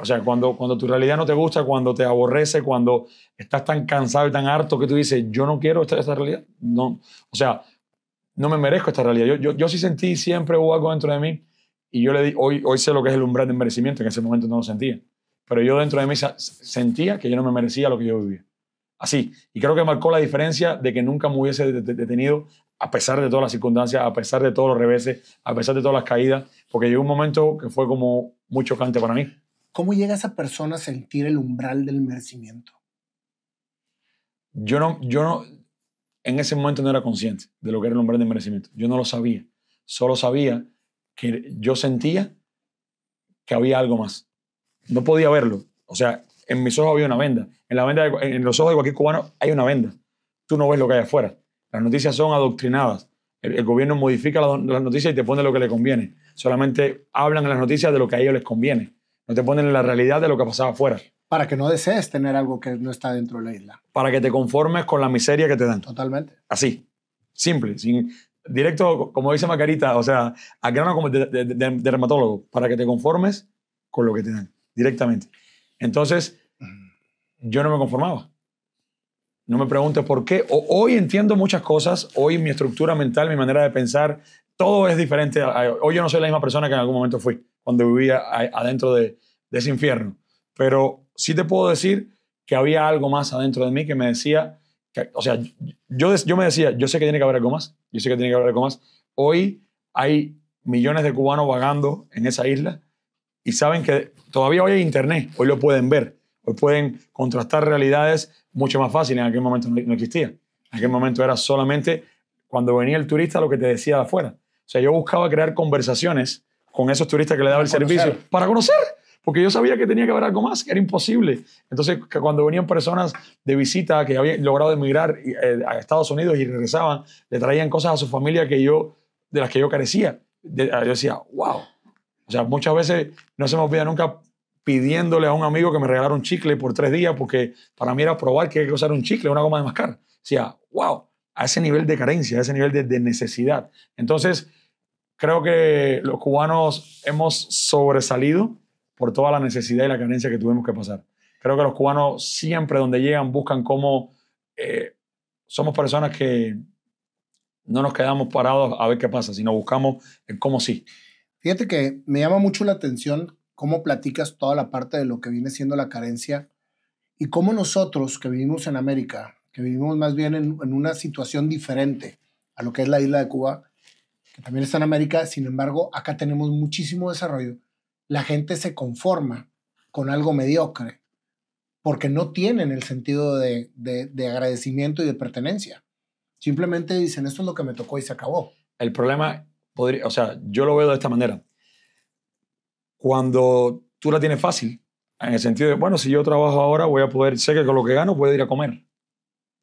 o sea, cuando, cuando tu realidad no te gusta, cuando te aborrece, cuando estás tan cansado y tan harto que tú dices, yo no quiero esta, esta realidad, no, o sea, no me merezco esta realidad. Yo, yo, yo sí sentí siempre hubo algo dentro de mí y yo le di, hoy, hoy sé lo que es el umbral de merecimiento, en ese momento no lo sentía, pero yo dentro de mí sentía que yo no me merecía lo que yo vivía. Así, y creo que marcó la diferencia de que nunca me hubiese detenido a pesar de todas las circunstancias, a pesar de todos los reveses, a pesar de todas las caídas, porque llegó un momento que fue como muy chocante para mí. ¿Cómo llega esa persona a sentir el umbral del merecimiento? Yo no, yo no, en ese momento no era consciente de lo que era el umbral del merecimiento. Yo no lo sabía. Solo sabía que yo sentía que había algo más. No podía verlo. O sea, en mis ojos había una venda. En, la venda en los ojos de cualquier cubano hay una venda. Tú no ves lo que hay afuera. Las noticias son adoctrinadas. El, gobierno modifica las, noticias y te pone lo que le conviene. Solamente hablan las noticias de lo que a ellos les conviene. No te ponen en la realidad de lo que pasaba afuera. Para que no desees tener algo que no está dentro de la isla. Para que te conformes con la miseria que te dan. Totalmente. Así. Simple. Sin, directo, como dice Macarita, o sea, a grano como de, dermatólogo. Para que te conformes con lo que te dan. Directamente. Entonces, yo no me conformaba. No me preguntes por qué. hoy entiendo muchas cosas. Hoy mi estructura mental, mi manera de pensar, todo es diferente. Hoy yo no soy la misma persona que en algún momento fui cuando vivía adentro de, ese infierno. Pero sí te puedo decir que había algo más adentro de mí que me decía, que, o sea, yo, yo me decía, yo sé que tiene que haber algo más, yo sé que tiene que haber algo más. Hoy hay millones de cubanos vagando en esa isla y saben que todavía hoy hay internet, hoy lo pueden ver, hoy pueden contrastar realidades mucho más fácil, en aquel momento no existía. En aquel momento era solamente cuando venía el turista lo que te decía de afuera. O sea, yo buscaba crear conversaciones con esos turistas que le daba el servicio para conocer, porque yo sabía que tenía que haber algo más, que era imposible. Entonces, cuando venían personas de visita que habían logrado emigrar eh, a Estados Unidos y regresaban, le traían cosas a su familia que yo, de las que yo carecía. Ah, yo decía, wow. O sea, muchas veces no se me olvida nunca pidiéndole a un amigo que me regalara un chicle por tres días, porque para mí era probar que hay que usar un chicle, una goma de mascar. O sea, wow, a ese nivel de carencia, a ese nivel de necesidad. Entonces, creo que los cubanos hemos sobresalido por toda la necesidad y la carencia que tuvimos que pasar. Creo que los cubanos siempre donde llegan buscan cómo... Eh, somos personas que no nos quedamos parados a ver qué pasa, sino buscamos el cómo sí. Fíjate que me llama mucho la atención cómo platicas toda la parte de lo que viene siendo la carencia y cómo nosotros que vivimos en América, que vivimos más bien en una situación diferente a lo que es la isla de Cuba, que también está en América, sin embargo, acá tenemos muchísimo desarrollo. La gente se conforma con algo mediocre porque no tienen el sentido de, agradecimiento y de pertenencia. Simplemente dicen, esto es lo que me tocó y se acabó. El problema, podría, o sea, yo lo veo de esta manera. Cuando tú la tienes fácil, en el sentido de, bueno, si yo trabajo ahora, voy a poder, sé que con lo que gano puedo ir a comer.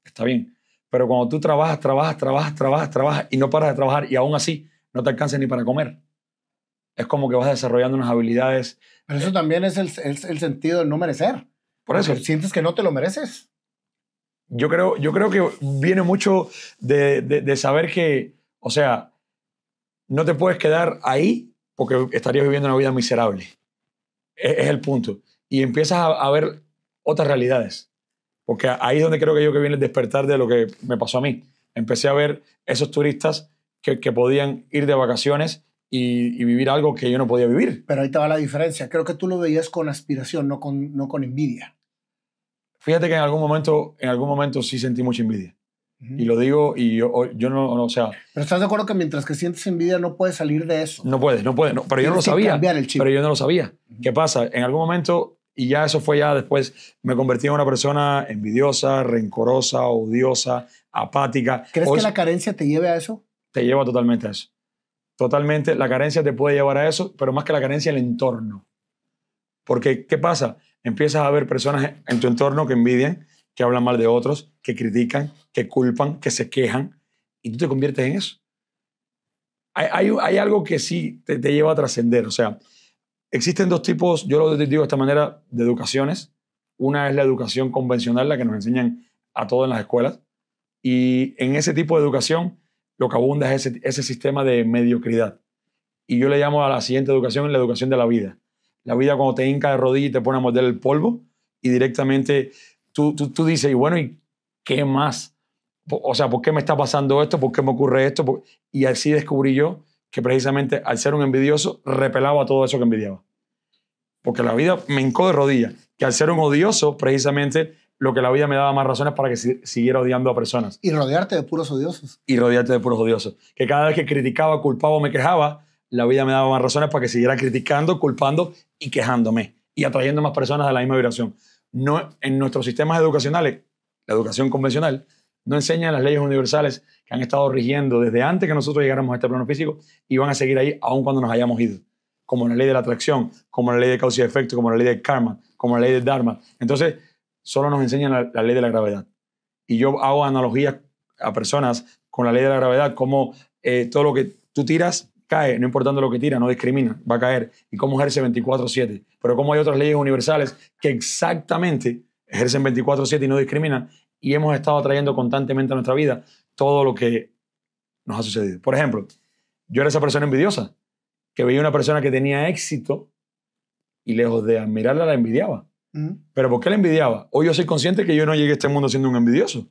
Está bien. Pero cuando tú trabajas, trabajas, trabajas, trabajas, trabajas y no paras de trabajar y aún así no te alcanza ni para comer. Es como que vas desarrollando unas habilidades. Pero eso también es el, sentido de no merecer. Por eso. Sientes que no te lo mereces. Yo creo, yo creo que viene mucho de, saber que, o sea, no te puedes quedar ahí porque estarías viviendo una vida miserable. E, es, el punto. Y empiezas a ver otras realidades. Porque ahí es donde creo que yo que viene el despertar de lo que me pasó a mí. Empecé a ver esos turistas que, podían ir de vacaciones y, vivir algo que yo no podía vivir. Pero ahí te la diferencia. Creo que tú lo veías con aspiración, no con, no con envidia. Fíjate que en algún momento, en algún momento sí sentí mucha envidia. Y lo digo, y yo, no, o sea... Pero estás de acuerdo que mientras que sientes envidia no puedes salir de eso. No puedes, no puedes. pero yo no lo sabía. Pero yo no lo sabía. ¿Qué pasa? En algún momento y ya eso fue ya después, me convertí en una persona envidiosa, rencorosa, odiosa, apática. ¿Crees que la carencia te lleve a eso? Te lleva totalmente a eso. Totalmente, la carencia te puede llevar a eso, pero más que la carencia, el entorno. Porque, ¿qué pasa? Empiezas a ver personas en tu entorno que envidian, que hablan mal de otros, que critican, que culpan, que se quejan, y tú te conviertes en eso. Hay, algo que sí te lleva a trascender, o sea, Existen dos tipos, yo lo digo de esta manera, de educaciones. Una es la educación convencional, la que nos enseñan a todos en las escuelas. Y en ese tipo de educación lo que abunda es ese, sistema de mediocridad. Y yo le llamo a la siguiente educación la educación de la vida. La vida cuando te hinca de rodillas y te pone a morder el polvo y directamente tú, tú dices, y bueno, ¿y qué más? O sea, ¿por qué me está pasando esto? ¿Por qué me ocurre esto? Y así descubrí yo que precisamente al ser un envidioso repelaba todo eso que envidiaba. Porque la vida me hincó de rodillas, que al ser un odioso, precisamente lo que la vida me daba más razones para que siguiera odiando a personas. Y rodearte de puros odiosos. Y rodearte de puros odiosos. Que cada vez que criticaba, culpaba o me quejaba, la vida me daba más razones para que siguiera criticando, culpando y quejándome y atrayendo más personas a la misma vibración. No, en nuestros sistemas educacionales, la educación convencional, no enseñan las leyes universales que han estado rigiendo desde antes que nosotros llegáramos a este plano físico y van a seguir ahí aun cuando nos hayamos ido, como la ley de la atracción, como la ley de causa y efecto, como la ley de karma, como la ley del dharma. Entonces, solo nos enseñan la, ley de la gravedad. Y yo hago analogías a personas con la ley de la gravedad, como eh, todo lo que tú tiras cae, no importando lo que tira, no discrimina, va a caer. Y cómo ejerce 24-7. Pero como hay otras leyes universales que exactamente ejercen 24-7 y no discriminan, y hemos estado trayendo constantemente a nuestra vida todo lo que nos ha sucedido. Por ejemplo, yo era esa persona envidiosa, que veía una persona que tenía éxito y lejos de admirarla la envidiaba. Mm. Pero ¿por qué la envidiaba? Hoy yo soy consciente que yo no llegué a este mundo siendo un envidioso.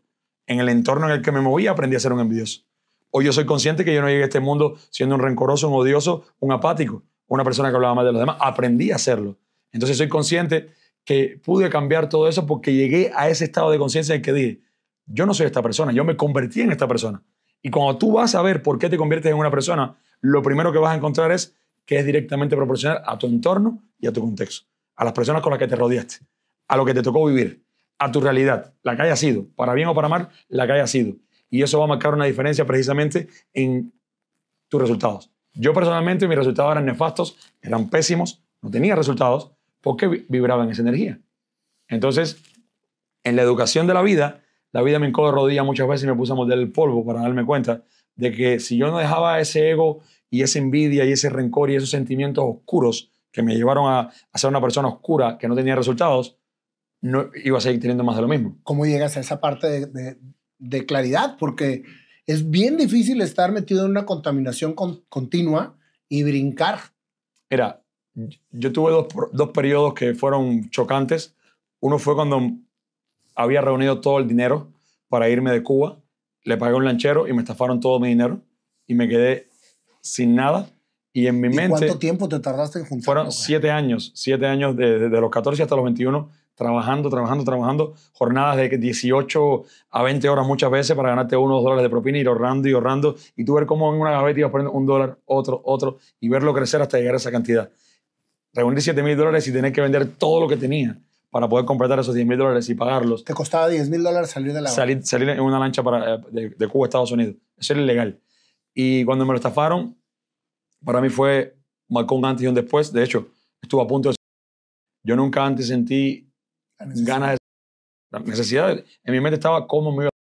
En el entorno en el que me movía aprendí a ser un envidioso. Hoy yo soy consciente que yo no llegué a este mundo siendo un rencoroso, un odioso, un apático, una persona que hablaba mal de los demás. Aprendí a hacerlo. Entonces soy consciente que pude cambiar todo eso porque llegué a ese estado de conciencia en que dije, yo no soy esta persona, yo me convertí en esta persona. Y cuando tú vas a ver por qué te conviertes en una persona, lo primero que vas a encontrar es que es directamente proporcional a tu entorno y a tu contexto, a las personas con las que te rodeaste, a lo que te tocó vivir, a tu realidad, la que haya sido, para bien o para mal, la que haya sido. Y eso va a marcar una diferencia precisamente en tus resultados. Yo personalmente mis resultados eran nefastos, eran pésimos, no tenía resultados, porque vibraba en esa energía. Entonces, en la educación de la vida, la vida me hincó de muchas veces y me puse a morder el polvo para darme cuenta de que si yo no dejaba ese ego y esa envidia y ese rencor y esos sentimientos oscuros que me llevaron a, ser una persona oscura que no tenía resultados, no iba a seguir teniendo más de lo mismo. ¿Cómo llegas a esa parte de, claridad? Porque es bien difícil estar metido en una contaminación continua y brincar. Era, yo tuve dos, dos periodos que fueron chocantes. Uno fue cuando había reunido todo el dinero para irme de Cuba, le pagué un lanchero y me estafaron todo mi dinero y me quedé sin nada. Y en mi ¿Y mente... ¿Cuánto tiempo te tardaste en juntar? Fueron siete años, siete años desde de los 14 hasta los 21, trabajando, trabajando, trabajando, jornadas de 18 a 20 horas muchas veces para ganarte unos dólares de propina, ir ahorrando y ahorrando, y tú ver cómo en una gaveta ibas poniendo un dólar, otro, otro, y verlo crecer hasta llegar a esa cantidad reunir 7 mil dólares y tener que vender todo lo que tenía para poder completar esos 10 mil dólares y pagarlos. ¿Te costaba 10 mil dólares salir de la salir, salir en una lancha para, eh, de, Cuba a Estados Unidos. Eso era ilegal. Y cuando me lo estafaron, para mí fue marcó un antes y un después. De hecho, estuve a punto de... Yo nunca antes sentí ganas de... La necesidad, en mi mente estaba cómo me iba a...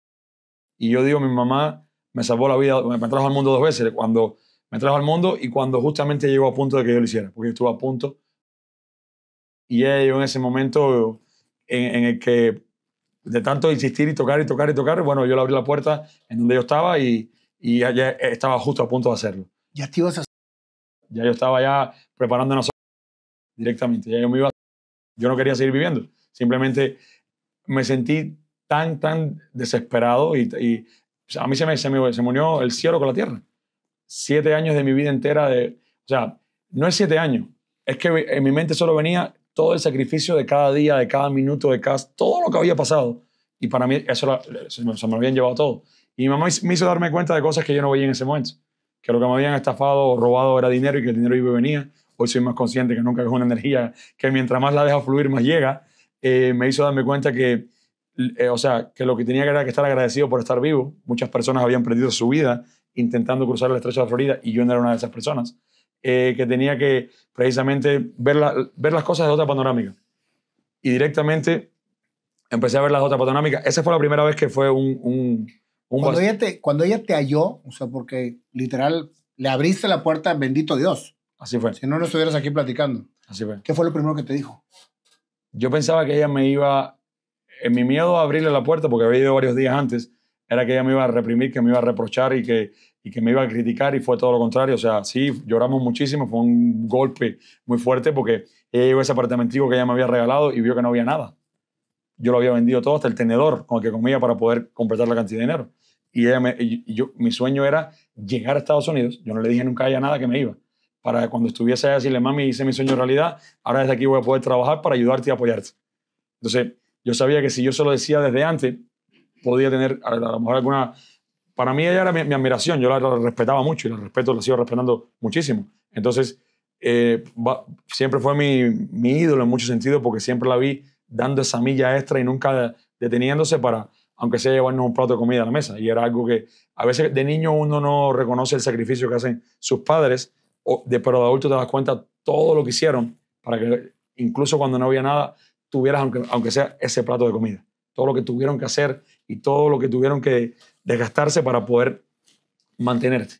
Y yo digo, mi mamá me salvó la vida, me trajo al mundo dos veces. Cuando me trajo al mundo y cuando justamente llegó a punto de que yo lo hiciera, porque estuvo a punto. Y yo en ese momento en, el que de tanto insistir y tocar y tocar y tocar, bueno, yo le abrí la puerta en donde yo estaba y, y ya estaba justo a punto de hacerlo. ¿Ya te Ya yo estaba ya preparando una directamente. Ya yo me iba. no quería seguir viviendo. Simplemente me sentí tan, tan desesperado y, a mí se me, se se me unió el cielo con la tierra siete años de mi vida entera de... O sea, no es siete años. Es que en mi mente solo venía todo el sacrificio de cada día, de cada minuto, de cada... Todo lo que había pasado. Y para mí eso, se me lo habían llevado todo. Y mi mamá me hizo darme cuenta de cosas que yo no veía en ese momento. Que lo que me habían estafado o robado era dinero y que el dinero iba venía. Hoy soy más consciente que nunca, es una energía que mientras más la deja fluir, más llega. Eh, me hizo darme cuenta que, eh, o sea, que lo que tenía que era que estar agradecido por estar vivo. Muchas personas habían perdido su vida intentando cruzar el estrecho de Florida y yo no era una de esas personas, eh, que tenía que precisamente ver, ver las cosas de otra panorámica. Y directamente empecé a ver las otras panorámicas. Esa fue la primera vez que fue un... cuando, ella te, halló, o sea, porque literal le abriste la puerta, bendito Dios. Así fue. Si no, no estuvieras aquí platicando. Así fue. ¿Qué fue lo primero que te dijo? Yo pensaba que ella me iba, en mi miedo a abrirle la puerta, porque había ido varios días antes, era que ella me iba a reprimir, que me iba a reprochar y que, que me iba a criticar y fue todo lo contrario. O sea, sí, lloramos muchísimo, fue un golpe muy fuerte porque ella llegó a ese apartamentico que ella me había regalado y vio que no había nada. Yo lo había vendido todo, hasta el tenedor con el que comía para poder completar la cantidad de dinero. Y, ella yo, mi sueño era llegar a Estados Unidos. Yo no le dije nunca a ella nada que me iba. Para cuando estuviese allá decirle, mami, hice mi sueño realidad, ahora desde aquí voy a poder trabajar para ayudarte y apoyarte. Entonces, yo sabía que si yo se lo decía desde antes, podía tener a, lo mejor alguna... Para mí ella era mi, admiración, yo la, respetaba mucho y la respeto, la sigo respetando muchísimo. Entonces, eh, siempre fue mi, mi ídolo en muchos sentidos porque siempre la vi dando esa milla extra y nunca deteniéndose para, aunque sea llevarnos un plato de comida a la mesa. Y era algo que a veces de niño uno no reconoce el sacrificio que hacen sus padres, o de, pero de adulto te das cuenta todo lo que hicieron para que incluso cuando no había nada, tuvieras, aunque, aunque sea ese plato de comida. Todo lo que tuvieron que hacer y todo lo que tuvieron que desgastarse para poder mantenerse.